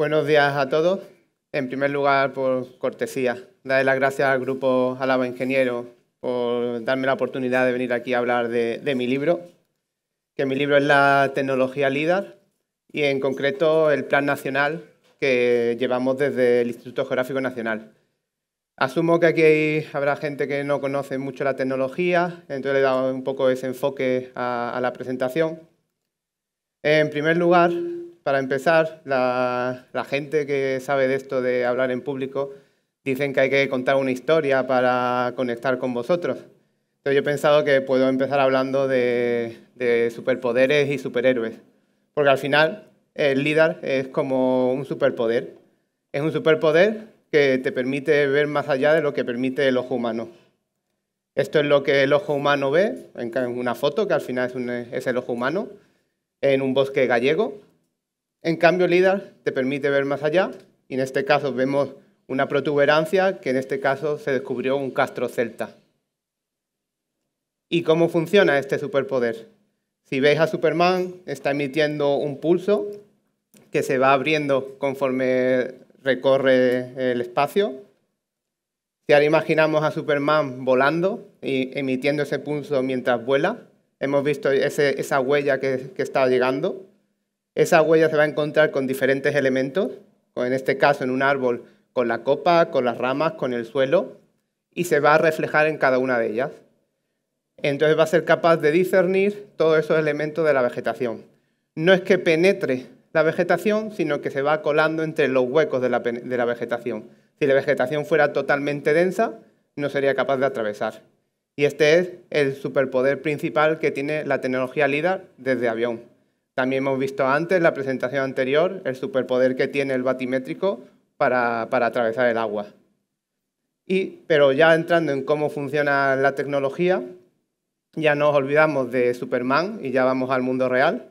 Buenos días a todos. En primer lugar, por cortesía, darle las gracias al grupo Alaba Ingeniero por darme la oportunidad de venir aquí a hablar de, mi libro, que mi libro es la tecnología líder y en concreto el plan nacional que llevamos desde el Instituto Geográfico Nacional. Asumo que aquí habrá gente que no conoce mucho la tecnología, entonces le he dado un poco ese enfoque a la presentación. En primer lugar, para empezar, la, gente que sabe de esto de hablar en público dicen que hay que contar una historia para conectar con vosotros. Entonces yo he pensado que puedo empezar hablando de, superpoderes y superhéroes, porque al final el líder es como un superpoder. Es un superpoder que te permite ver más allá de lo que permite el ojo humano. Esto es lo que el ojo humano ve en una foto, que al final es el ojo humano, en un bosque gallego, en cambio, LIDAR te permite ver más allá y en este caso vemos una protuberancia que en este caso se descubrió un castro celta. ¿Y cómo funciona este superpoder? Si veis a Superman, está emitiendo un pulso que se va abriendo conforme recorre el espacio. Si ahora imaginamos a Superman volando y emitiendo ese pulso mientras vuela, hemos visto esa huella que, que está llegando. Esa huella se va a encontrar con diferentes elementos, en este caso en un árbol con la copa, con las ramas, con el suelo, y se va a reflejar en cada una de ellas. Entonces va a ser capaz de discernir todos esos elementos de la vegetación. No es que penetre la vegetación, sino que se va colando entre los huecos de la, vegetación. Si la vegetación fuera totalmente densa, no sería capaz de atravesar. Y este es el superpoder principal que tiene la tecnología LIDAR desde avión. También hemos visto antes, en la presentación anterior, el superpoder que tiene el batimétrico para, para atravesar el agua. Y, pero ya entrando en cómo funciona la tecnología, ya nos olvidamos de Superman y ya vamos al mundo real.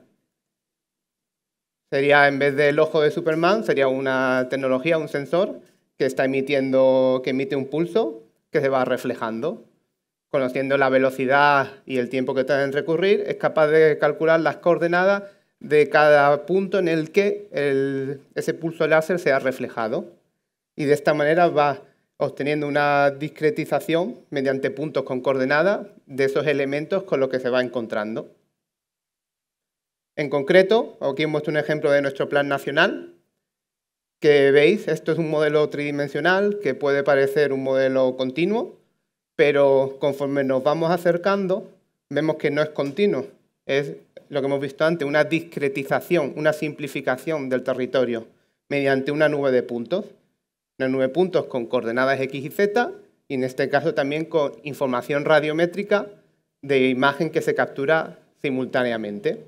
Sería, en vez del ojo de Superman, sería una tecnología, un sensor, que está emitiendo, que emite un pulso que se va reflejando. Conociendo la velocidad y el tiempo que tarda en recurrir, es capaz de calcular las coordenadas de cada punto en el que ese pulso láser se ha reflejado. Y de esta manera va obteniendo una discretización mediante puntos con coordenadas de esos elementos con los que se va encontrando. En concreto, aquí hemos muestro un ejemplo de nuestro plan nacional, que veis, esto es un modelo tridimensional que puede parecer un modelo continuo, pero conforme nos vamos acercando, vemos que no es continuo, es lo que hemos visto antes, una discretización, una simplificación del territorio mediante una nube de puntos. Una nube de puntos con coordenadas X y Z y en este caso también con información radiométrica de imagen que se captura simultáneamente.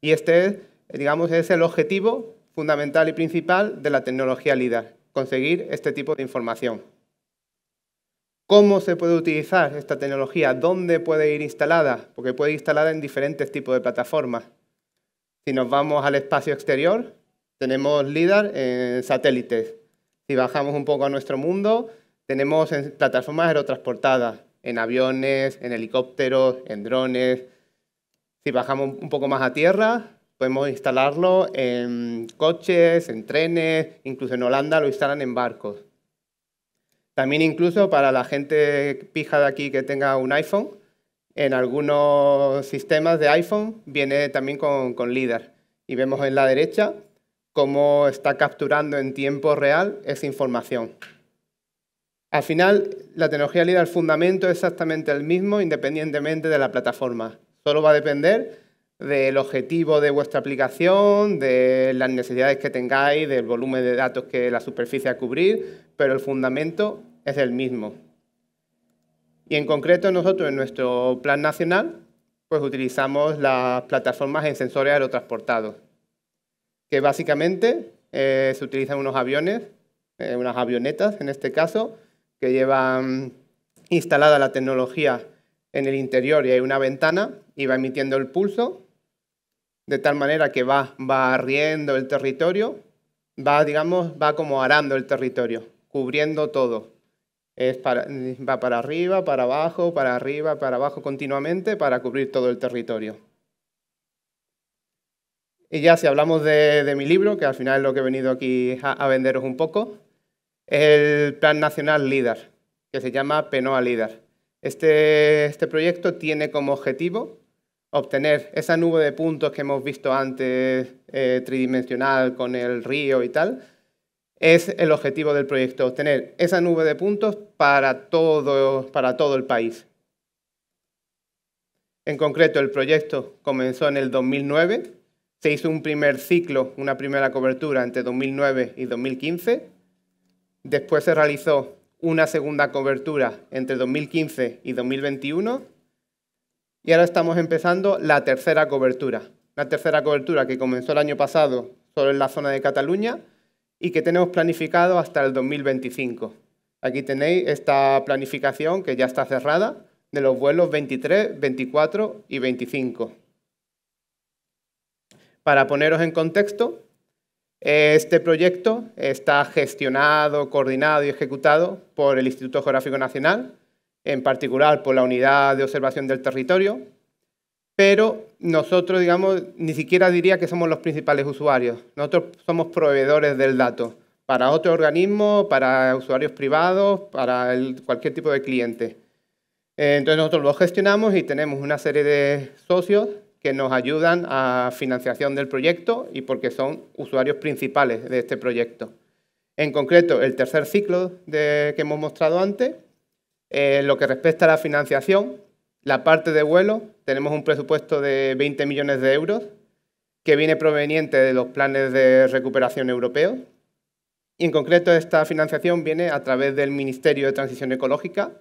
Y este es, digamos, es el objetivo fundamental y principal de la tecnología LIDAR, conseguir este tipo de información cómo se puede utilizar esta tecnología, dónde puede ir instalada, porque puede ir instalada en diferentes tipos de plataformas. Si nos vamos al espacio exterior, tenemos LIDAR en satélites. Si bajamos un poco a nuestro mundo, tenemos en plataformas aerotransportadas, en aviones, en helicópteros, en drones. Si bajamos un poco más a tierra, podemos instalarlo en coches, en trenes, incluso en Holanda lo instalan en barcos. También incluso para la gente pija de aquí que tenga un iPhone, en algunos sistemas de iPhone viene también con, LIDAR. Y vemos en la derecha cómo está capturando en tiempo real esa información. Al final, la tecnología LIDAR, el fundamento es exactamente el mismo independientemente de la plataforma. Solo va a depender del objetivo de vuestra aplicación, de las necesidades que tengáis, del volumen de datos que la superficie a cubrir, pero el fundamento es el mismo. Y en concreto nosotros en nuestro plan nacional pues utilizamos las plataformas en sensores aerotransportados, que básicamente eh, se utilizan unos aviones, eh, unas avionetas en este caso, que llevan instalada la tecnología en el interior y hay una ventana y va emitiendo el pulso, de tal manera que va, va barriendo el territorio, va, digamos, va como arando el territorio, cubriendo todo. Es para, va para arriba, para abajo, para arriba, para abajo continuamente para cubrir todo el territorio. Y ya si hablamos de, mi libro, que al final es lo que he venido aquí a, venderos un poco, el Plan Nacional LIDAR, que se llama PENOA LIDAR. Este, este, proyecto tiene como objetivo obtener esa nube de puntos que hemos visto antes eh, tridimensional con el río y tal, es el objetivo del proyecto, obtener esa nube de puntos para todo, para todo el país. En concreto, el proyecto comenzó en el 2009, se hizo un primer ciclo, una primera cobertura entre 2009 y 2015, después se realizó una segunda cobertura entre 2015 y 2021 y ahora estamos empezando la tercera cobertura. La tercera cobertura que comenzó el año pasado solo en la zona de Cataluña, y que tenemos planificado hasta el 2025. Aquí tenéis esta planificación que ya está cerrada de los vuelos 23, 24 y 25. Para poneros en contexto, eh, este proyecto está gestionado, coordinado y ejecutado por el Instituto Geográfico Nacional, en particular por la Unidad de Observación del Territorio, pero nosotros, digamos, ni siquiera diría que somos los principales usuarios. Nosotros somos proveedores del dato para otro organismo, para usuarios privados, para cualquier tipo de cliente. Eh, entonces nosotros lo gestionamos y tenemos una serie de socios que nos ayudan a financiación del proyecto y porque son usuarios principales de este proyecto. En concreto, el tercer ciclo que hemos mostrado antes, eh, lo que respecta a la financiación, la parte de vuelo, tenemos un presupuesto de 20 millones de euros que viene proveniente de los planes de recuperación europeos. Y en concreto esta financiación viene a través del Ministerio de Transición Ecológica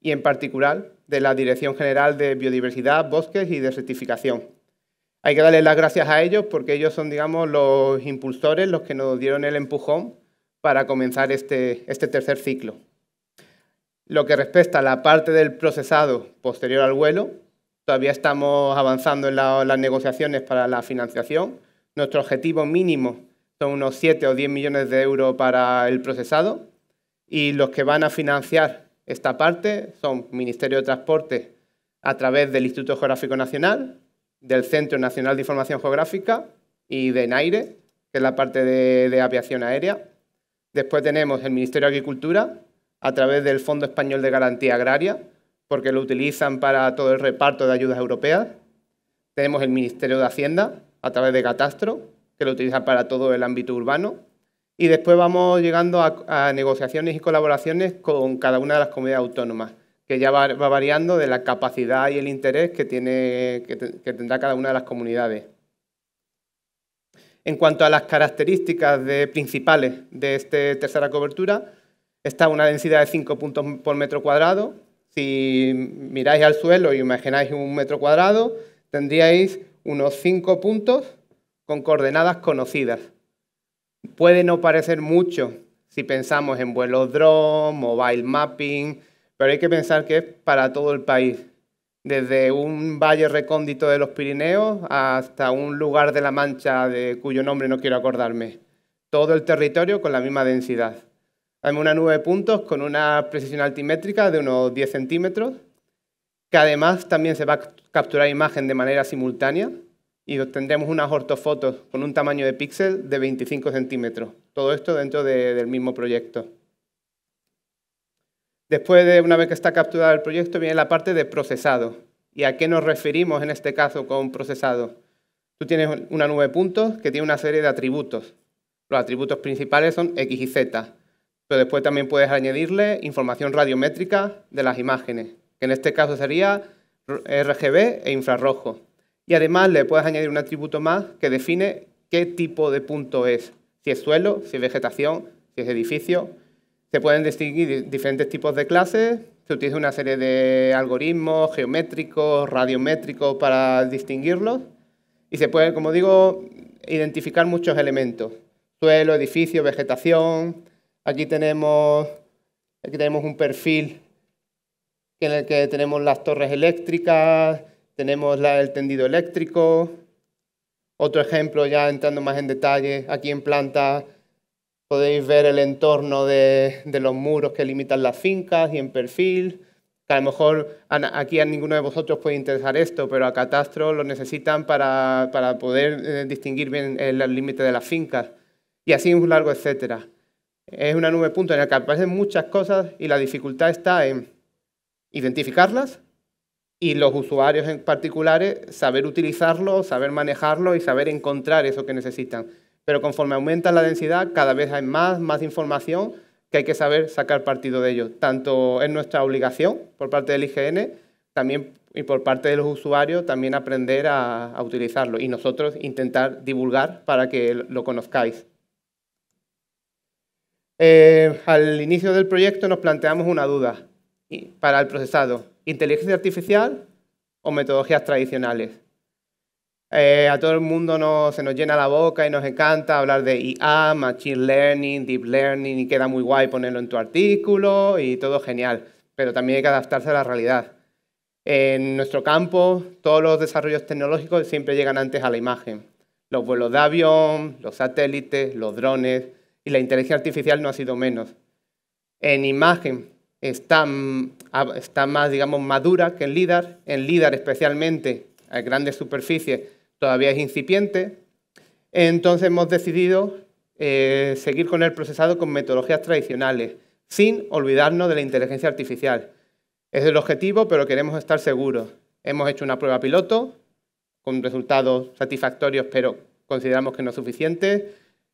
y en particular de la Dirección General de Biodiversidad, Bosques y Desertificación. Hay que darles las gracias a ellos porque ellos son, digamos, los impulsores, los que nos dieron el empujón para comenzar este, este tercer ciclo. Lo que respecta a la parte del procesado posterior al vuelo, todavía estamos avanzando en las negociaciones para la financiación. Nuestro objetivo mínimo son unos 7 o 10 millones de euros para el procesado y los que van a financiar esta parte son Ministerio de Transporte a través del Instituto Geográfico Nacional, del Centro Nacional de Información Geográfica y de NAIRE, que es la parte de aviación aérea. Después tenemos el Ministerio de Agricultura, a través del Fondo Español de Garantía Agraria, porque lo utilizan para todo el reparto de ayudas europeas. Tenemos el Ministerio de Hacienda, a través de Catastro, que lo utiliza para todo el ámbito urbano. Y después vamos llegando a, negociaciones y colaboraciones con cada una de las comunidades autónomas, que ya va, variando de la capacidad y el interés que, tiene, que, tendrá cada una de las comunidades. En cuanto a las características principales de esta tercera cobertura, Está una densidad de 5 puntos por metro cuadrado. Si miráis al suelo y imagináis un metro cuadrado, tendríais unos 5 puntos con coordenadas conocidas. Puede no parecer mucho si pensamos en vuelos drone, mobile mapping, pero hay que pensar que es para todo el país. Desde un valle recóndito de los Pirineos hasta un lugar de la Mancha de cuyo nombre no quiero acordarme. Todo el territorio con la misma densidad. Tenemos una nube de puntos con una precisión altimétrica de unos 10 centímetros, que además también se va a capturar imagen de manera simultánea y obtendremos unas ortofotos con un tamaño de píxel de 25 centímetros. Todo esto dentro del mismo proyecto. Después de una vez que está capturado el proyecto viene la parte de procesado. ¿Y a qué nos referimos en este caso con procesado? Tú tienes una nube de puntos que tiene una serie de atributos. Los atributos principales son X y Z pero después también puedes añadirle información radiométrica de las imágenes, que en este caso sería RGB e infrarrojo. Y además le puedes añadir un atributo más que define qué tipo de punto es, si es suelo, si es vegetación, si es edificio. Se pueden distinguir diferentes tipos de clases, se utiliza una serie de algoritmos geométricos, radiométricos para distinguirlos y se puede, como digo, identificar muchos elementos, suelo, edificio, vegetación, Aquí tenemos, un perfil en el que tenemos las torres eléctricas, tenemos el tendido eléctrico. Otro ejemplo, ya entrando más en detalle, aquí en planta podéis ver el entorno de, los muros que limitan las fincas y en perfil. a lo mejor aquí a ninguno de vosotros puede interesar esto, pero a Catastro lo necesitan para, poder eh, distinguir bien el límite de las fincas. Y así un largo etcétera es una nube punto en la que aparecen muchas cosas y la dificultad está en identificarlas y los usuarios en particulares saber utilizarlo, saber manejarlo y saber encontrar eso que necesitan. Pero conforme aumenta la densidad, cada vez hay más, más información que hay que saber sacar partido de ello. Tanto es nuestra obligación por parte del IGN también, y por parte de los usuarios también aprender a utilizarlo y nosotros intentar divulgar para que lo conozcáis. Eh, al inicio del proyecto nos planteamos una duda para el procesado, ¿inteligencia artificial o metodologías tradicionales? Eh, a todo el mundo se nos llena la boca y nos encanta hablar de IA, Machine Learning, Deep Learning, y queda muy guay ponerlo en tu artículo y todo genial, pero también hay que adaptarse a la realidad. En nuestro campo, todos los desarrollos tecnológicos siempre llegan antes a la imagen. Los vuelos de avión, los satélites, los drones, y la inteligencia artificial no ha sido menos. En imagen está, mm, más, digamos, madura que en LIDAR. En LIDAR especialmente, en grandes superficies, todavía es incipiente. Entonces hemos decidido eh, seguir con el procesado con metodologías tradicionales, sin olvidarnos de la inteligencia artificial. Es el objetivo, pero queremos estar seguros. Hemos hecho una prueba piloto con resultados satisfactorios, pero consideramos que no suficientes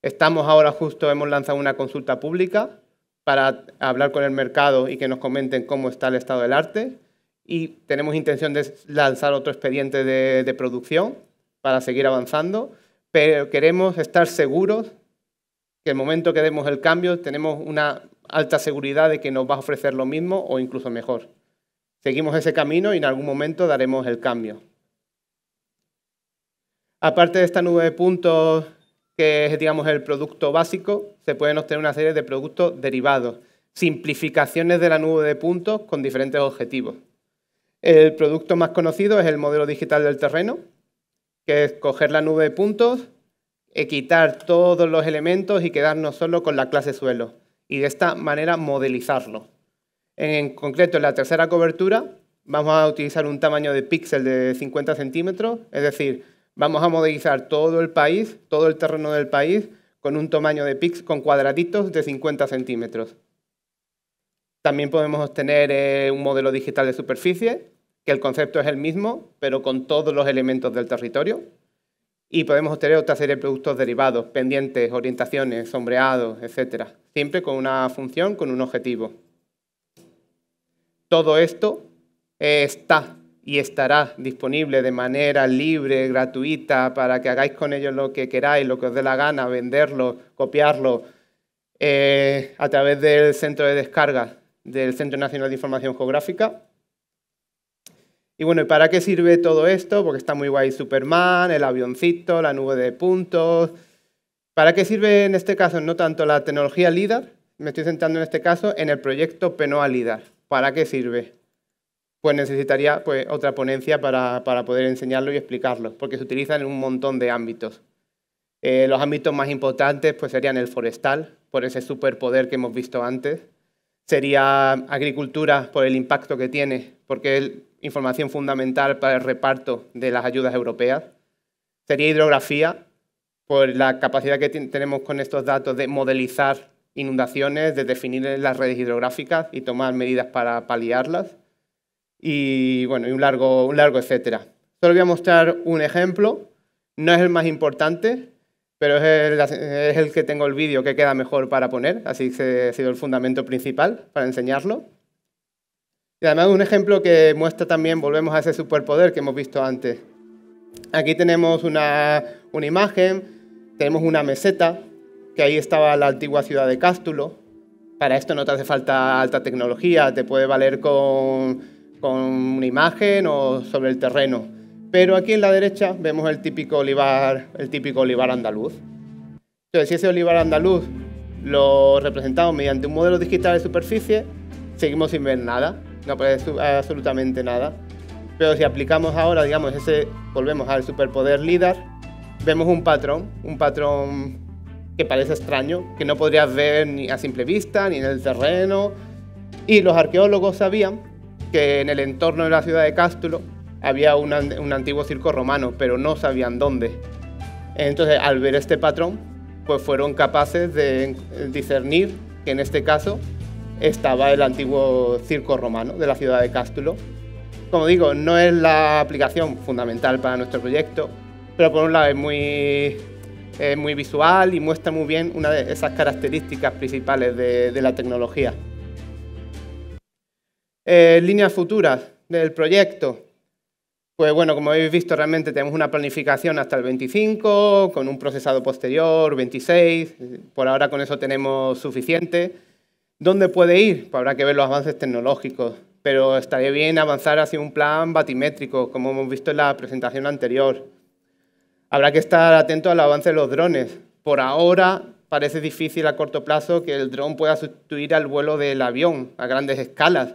Estamos ahora justo, hemos lanzado una consulta pública para hablar con el mercado y que nos comenten cómo está el estado del arte. Y tenemos intención de lanzar otro expediente de, producción para seguir avanzando, pero queremos estar seguros que el momento que demos el cambio tenemos una alta seguridad de que nos va a ofrecer lo mismo o incluso mejor. Seguimos ese camino y en algún momento daremos el cambio. Aparte de esta nube de puntos que es digamos, el producto básico, se pueden obtener una serie de productos derivados, simplificaciones de la nube de puntos con diferentes objetivos. El producto más conocido es el modelo digital del terreno, que es coger la nube de puntos, eh, quitar todos los elementos y quedarnos solo con la clase suelo, y de esta manera modelizarlo. En concreto, en la tercera cobertura vamos a utilizar un tamaño de píxel de 50 centímetros, es decir, Vamos a modelizar todo el país, todo el terreno del país, con un tamaño de PIX con cuadraditos de 50 centímetros. También podemos obtener eh, un modelo digital de superficie, que el concepto es el mismo, pero con todos los elementos del territorio. Y podemos obtener otra serie de productos derivados, pendientes, orientaciones, sombreados, etc. Siempre con una función, con un objetivo. Todo esto eh, está y estará disponible de manera libre, gratuita, para que hagáis con ellos lo que queráis, lo que os dé la gana, venderlo, copiarlo, eh, a través del centro de descarga del Centro Nacional de Información Geográfica. Y bueno, ¿y para qué sirve todo esto? Porque está muy guay Superman, el avioncito, la nube de puntos. ¿Para qué sirve en este caso no tanto la tecnología LIDAR? Me estoy centrando en este caso en el proyecto PENOA LIDAR. ¿Para qué sirve? pues necesitaría pues, otra ponencia para, poder enseñarlo y explicarlo, porque se utiliza en un montón de ámbitos. Eh, los ámbitos más importantes pues, serían el forestal, por ese superpoder que hemos visto antes. Sería agricultura, por el impacto que tiene, porque es información fundamental para el reparto de las ayudas europeas. Sería hidrografía, por la capacidad que tenemos con estos datos de modelizar inundaciones, de definir las redes hidrográficas y tomar medidas para paliarlas y, bueno, y un, largo, un largo etcétera. Solo voy a mostrar un ejemplo, no es el más importante, pero es el, que tengo el vídeo que queda mejor para poner, así que ha sido el fundamento principal para enseñarlo. Y además un ejemplo que muestra también, volvemos a ese superpoder que hemos visto antes. Aquí tenemos una, una imagen, tenemos una meseta, que ahí estaba la antigua ciudad de Cástulo. Para esto no te hace falta alta tecnología, te puede valer con con una imagen o sobre el terreno. Pero aquí en la derecha vemos el típico olivar, el típico olivar andaluz. Entonces, si ese olivar andaluz lo representamos mediante un modelo digital de superficie, seguimos sin ver nada, no aparece absolutamente nada. Pero si aplicamos ahora, digamos, ese, volvemos al superpoder LIDAR, vemos un patrón, un patrón que parece extraño, que no podrías ver ni a simple vista, ni en el terreno. Y los arqueólogos sabían que en el entorno de la ciudad de Cástulo había un, antiguo circo romano, pero no sabían dónde. Entonces, al ver este patrón, pues fueron capaces de discernir que en este caso estaba el antiguo circo romano de la ciudad de Cástulo. Como digo, no es la aplicación fundamental para nuestro proyecto, pero por un lado es muy, muy visual y muestra muy bien una de esas características principales de la tecnología. Eh, líneas futuras del proyecto. Pues bueno, como habéis visto, realmente tenemos una planificación hasta el 25, con un procesado posterior, 26, por ahora con eso tenemos suficiente. ¿Dónde puede ir? Pues habrá que ver los avances tecnológicos, pero estaría bien avanzar hacia un plan batimétrico, como hemos visto en la presentación anterior. Habrá que estar atento al avance de los drones. Por ahora parece difícil a corto plazo que el dron pueda sustituir al vuelo del avión a grandes escalas,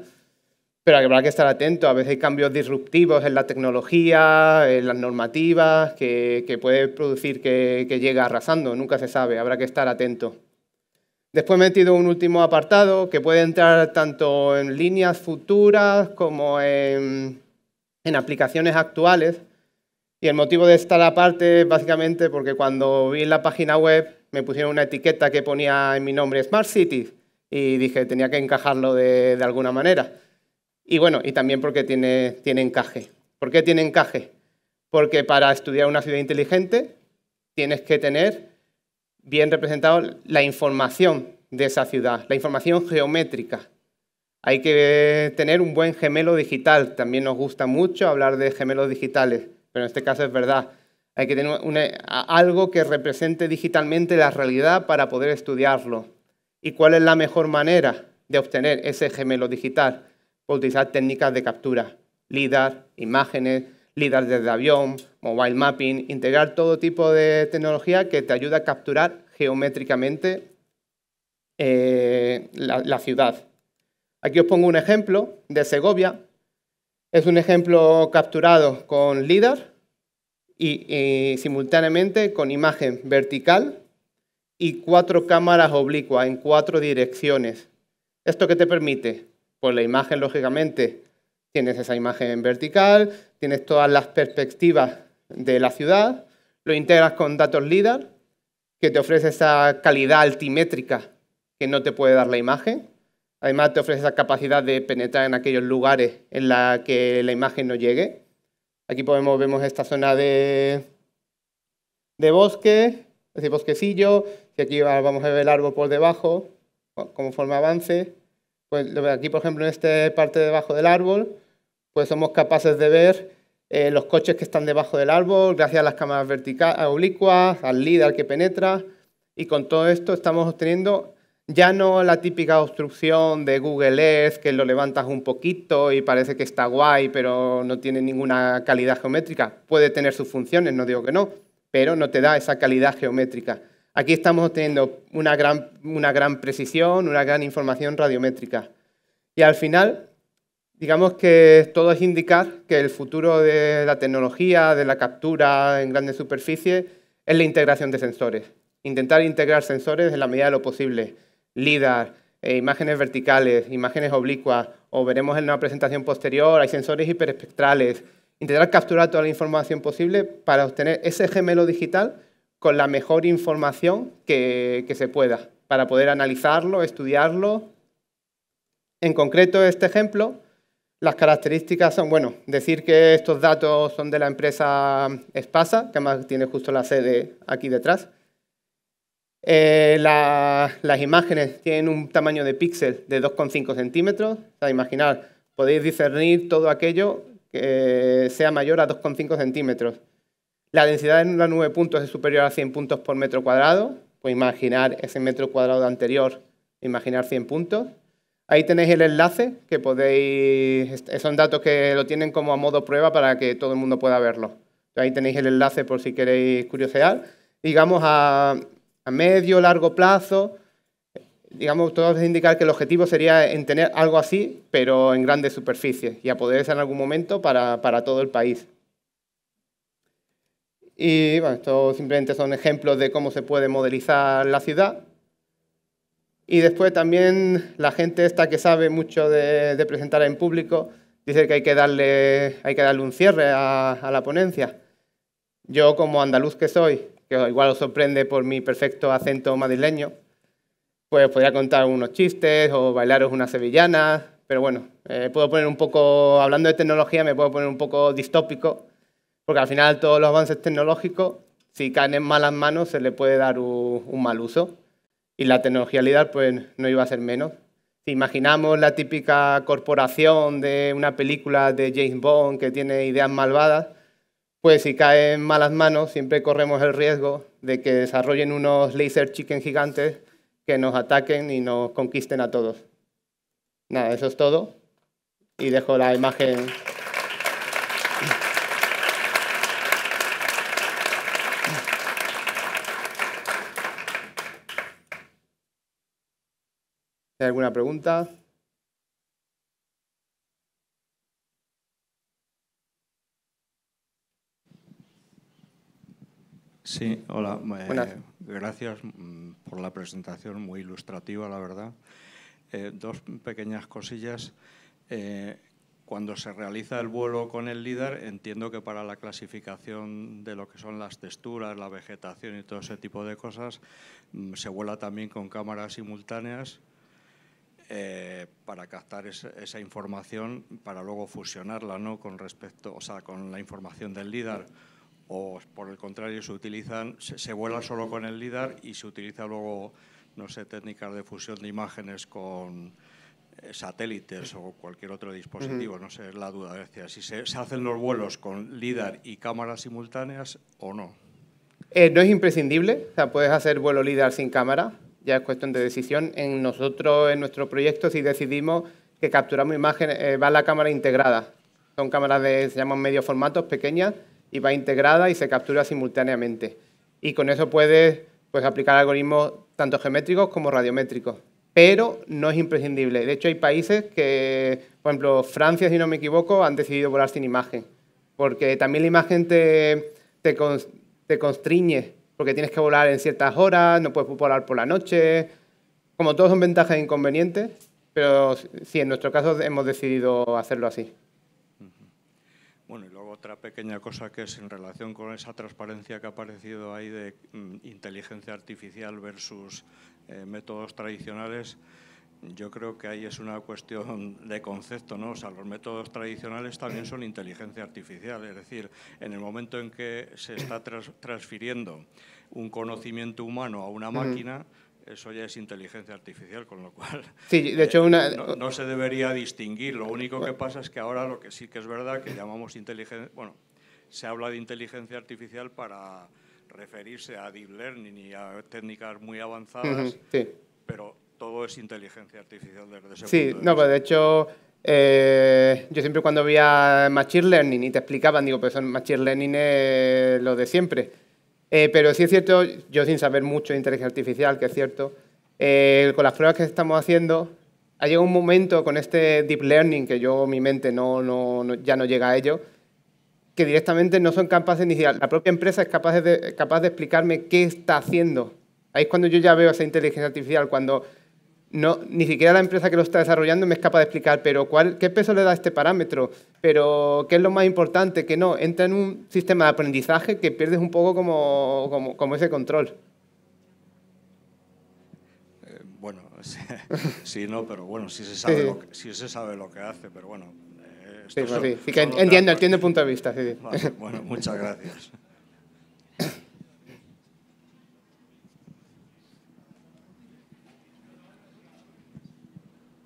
pero habrá que estar atento. A veces hay cambios disruptivos en la tecnología, en las normativas, que, puede producir que, llegue arrasando. Nunca se sabe, habrá que estar atento. Después he metido un último apartado que puede entrar tanto en líneas futuras como en, en aplicaciones actuales. Y el motivo de estar aparte es básicamente porque cuando vi en la página web me pusieron una etiqueta que ponía en mi nombre Smart Cities y dije tenía que encajarlo de, de alguna manera. Y bueno, y también porque tiene, encaje. ¿Por qué tiene encaje? Porque para estudiar una ciudad inteligente tienes que tener bien representado la información de esa ciudad, la información geométrica. Hay que tener un buen gemelo digital. También nos gusta mucho hablar de gemelos digitales, pero en este caso es verdad. Hay que tener algo que represente digitalmente la realidad para poder estudiarlo. ¿Y cuál es la mejor manera de obtener ese gemelo digital? utilizar técnicas de captura, LIDAR, imágenes, LIDAR desde avión, mobile mapping, integrar todo tipo de tecnología que te ayuda a capturar geométricamente eh, la, ciudad. Aquí os pongo un ejemplo de Segovia. Es un ejemplo capturado con LIDAR y, y simultáneamente con imagen vertical y cuatro cámaras oblicuas en cuatro direcciones. ¿Esto qué te permite? Pues la imagen, lógicamente, tienes esa imagen vertical, tienes todas las perspectivas de la ciudad, lo integras con datos LIDAR, que te ofrece esa calidad altimétrica que no te puede dar la imagen. Además, te ofrece esa capacidad de penetrar en aquellos lugares en los que la imagen no llegue. Aquí podemos, vemos esta zona de, de bosque, es decir, bosquecillo, y aquí vamos a ver el árbol por debajo, como forma avance. Pues, aquí, por ejemplo, en esta parte debajo del árbol, pues somos capaces de ver eh, los coches que están debajo del árbol, gracias a las cámaras verticales, oblicuas, al líder que penetra, y con todo esto estamos obteniendo ya no la típica obstrucción de Google Earth, que lo levantas un poquito y parece que está guay, pero no tiene ninguna calidad geométrica. Puede tener sus funciones, no digo que no, pero no te da esa calidad geométrica. Aquí estamos obteniendo una gran, precisión, una gran información radiométrica. Y al final, digamos que todo es indicar que el futuro de la tecnología, de la captura en grandes superficies, es la integración de sensores. Intentar integrar sensores en la medida de lo posible. LIDAR, eh, imágenes verticales, imágenes oblicuas, o veremos en una presentación posterior, hay sensores hiperespectrales. Intentar capturar toda la información posible para obtener ese gemelo digital con la mejor información que, se pueda para poder analizarlo, estudiarlo. En concreto, este ejemplo, las características son, bueno, decir que estos datos son de la empresa Espasa, que además tiene justo la sede aquí detrás. Eh, las imágenes tienen un tamaño de píxel de 2,5 centímetros. O imaginar, podéis discernir todo aquello que sea mayor a 2,5 centímetros. La densidad en una nube de puntos es superior a 100 puntos por metro cuadrado. Pues imaginar ese metro cuadrado anterior, imaginar 100 puntos. Ahí tenéis el enlace que podéis... Son datos que lo tienen como a modo prueba para que todo el mundo pueda verlo. Ahí tenéis el enlace por si queréis curiosear. Digamos, a, medio, largo plazo, digamos, todo indicar que el objetivo sería en tener algo así, pero en grandes superficies y a poder ser en algún momento para todo el país. Y bueno, esto simplemente son ejemplos de cómo se puede modelizar la ciudad. Y después también la gente esta que sabe mucho de, presentar en público dice que hay que darle, hay que darle un cierre a, la ponencia. Yo como andaluz que soy, que igual os sorprende por mi perfecto acento madrileño, pues podría contar unos chistes o bailaros una sevillanas, pero bueno, eh, puedo poner un poco, hablando de tecnología, me puedo poner un poco distópico porque al final todos los avances tecnológicos, si caen en malas manos, se le puede dar un, mal uso. Y la tecnología pues, no iba a ser menos. Si imaginamos la típica corporación de una película de James Bond que tiene ideas malvadas, pues si caen en malas manos siempre corremos el riesgo de que desarrollen unos laser chicken gigantes que nos ataquen y nos conquisten a todos. Nada, eso es todo. Y dejo la imagen. alguna pregunta? Sí, hola. gracias mm, por la presentación, muy ilustrativa, la verdad. Eh, dos pequeñas cosillas. Eh, cuando se realiza el vuelo con el líder, entiendo que para la clasificación de lo que son las texturas, la vegetación y todo ese tipo de cosas, mm, se vuela también con cámaras simultáneas eh, para captar esa información para luego fusionarla ¿no? con respecto, o sea, con la información del LIDAR o por el contrario se utilizan, se, vuela solo con el LIDAR y se utiliza luego, no sé, técnicas de fusión de imágenes con eh, satélites o cualquier otro dispositivo, no sé, es la duda, decía, si se, hacen los vuelos con LIDAR y cámaras simultáneas o no. Eh, no es imprescindible, o sea, puedes hacer vuelo LIDAR sin cámara, ya es cuestión de decisión. En nosotros, en nuestro proyecto, si decidimos que capturamos imágenes, eh, va va la cámara integrada. Son cámaras de, se llaman medio formatos, pequeñas, y va integrada y se captura simultáneamente. Y con eso puedes pues, aplicar algoritmos tanto geométricos como radiométricos. Pero no es imprescindible. De hecho, hay países que, por ejemplo, Francia, si no me equivoco, han decidido volar sin imagen. Porque también la imagen te, te, te constriñe porque tienes que volar en ciertas horas, no puedes volar por la noche. Como todos son ventajas e inconvenientes, pero sí, en nuestro caso hemos decidido hacerlo así. Bueno, y luego otra pequeña cosa que es en relación con esa transparencia que ha aparecido ahí de mm, inteligencia artificial versus eh, métodos tradicionales. Yo creo que ahí es una cuestión de concepto, ¿no? O sea, los métodos tradicionales también son inteligencia artificial, es decir, en el momento en que se está transfiriendo un conocimiento humano a una máquina, eso ya es inteligencia artificial, con lo cual sí, de hecho eh, no, se debería distinguir. Lo único que pasa es que ahora lo que sí que es verdad que llamamos inteligencia, bueno, se habla de inteligencia artificial para referirse a deep learning y a técnicas muy avanzadas, sí. pero todo es inteligencia artificial desde ese Sí, de no, pues de hecho, eh, yo siempre cuando veía Machine Learning y te explicaban, digo, pues Machine Learning es eh, lo de siempre. Eh, pero sí es cierto, yo sin saber mucho de inteligencia artificial, que es cierto, con las pruebas que estamos haciendo, ha llegado un momento con este deep learning, que yo, mi mente no, no, ya no llega a ello, que directamente no son capaces ni siquiera, la propia empresa es capaz de, capaz de explicarme qué está haciendo. Ahí es cuando yo ya veo esa inteligencia artificial, cuando no, ni siquiera la empresa que lo está desarrollando me es capaz de explicar, pero cuál, ¿qué peso le da este parámetro? Pero ¿qué es lo más importante? Que no, entra en un sistema de aprendizaje que pierdes un poco como, ese control. Eh, bueno, sí, no, pero bueno, sí se sabe, Lo, que, se sabe lo que hace, pero bueno. Eh, pues entiendo, entiendo el punto de vista. bueno, muchas gracias.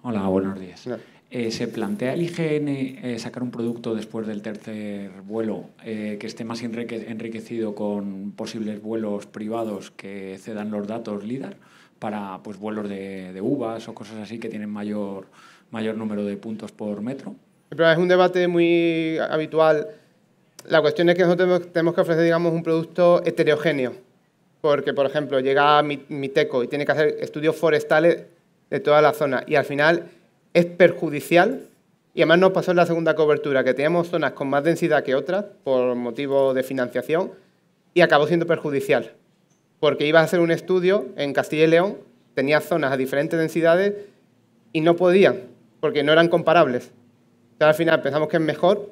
Hola, buenos días. Eh, ¿Se plantea el IGN eh, sacar un producto después del tercer vuelo eh, que esté más enriquecido con posibles vuelos privados que cedan los datos LIDAR para pues, vuelos de, uvas o cosas así que tienen mayor, número de puntos por metro? es un debate muy habitual. La cuestión es que nosotros tenemos que ofrecer digamos, un producto heterogéneo, porque, por ejemplo, llega Miteco y tiene que hacer estudios forestales de toda la zona. Y al final es perjudicial. Y además nos pasó en la segunda cobertura, que teníamos zonas con más densidad que otras por motivo de financiación y acabó siendo perjudicial. Porque iba a hacer un estudio en Castilla y León, tenía zonas a diferentes densidades y no podían, porque no eran comparables. Entonces al final pensamos que es mejor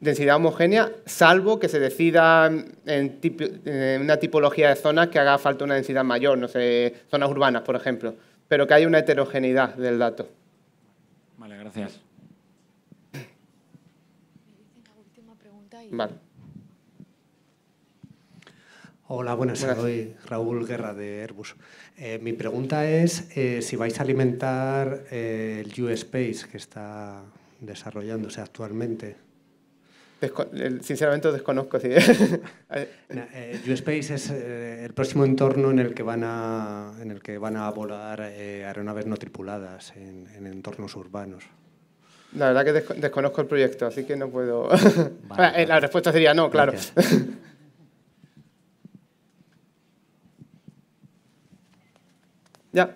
densidad homogénea, salvo que se decida en una tipología de zonas que haga falta una densidad mayor, no sé, zonas urbanas, por ejemplo pero que hay una heterogeneidad del dato. Vale, gracias. Hola, buenas. tardes. Soy Raúl Guerra de Airbus. Eh, mi pregunta es eh, si vais a alimentar eh, el USPACE que está desarrollándose actualmente sinceramente desconozco. Sí. Eh, space es eh, el próximo entorno en el que van a, en el que van a volar eh, aeronaves no tripuladas en, entornos urbanos. La verdad que desconozco el proyecto, así que no puedo... La respuesta sería no, claro. ya.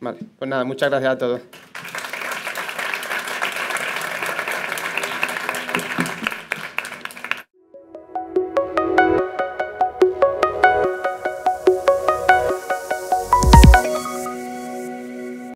Vale, pues nada, muchas gracias a todos.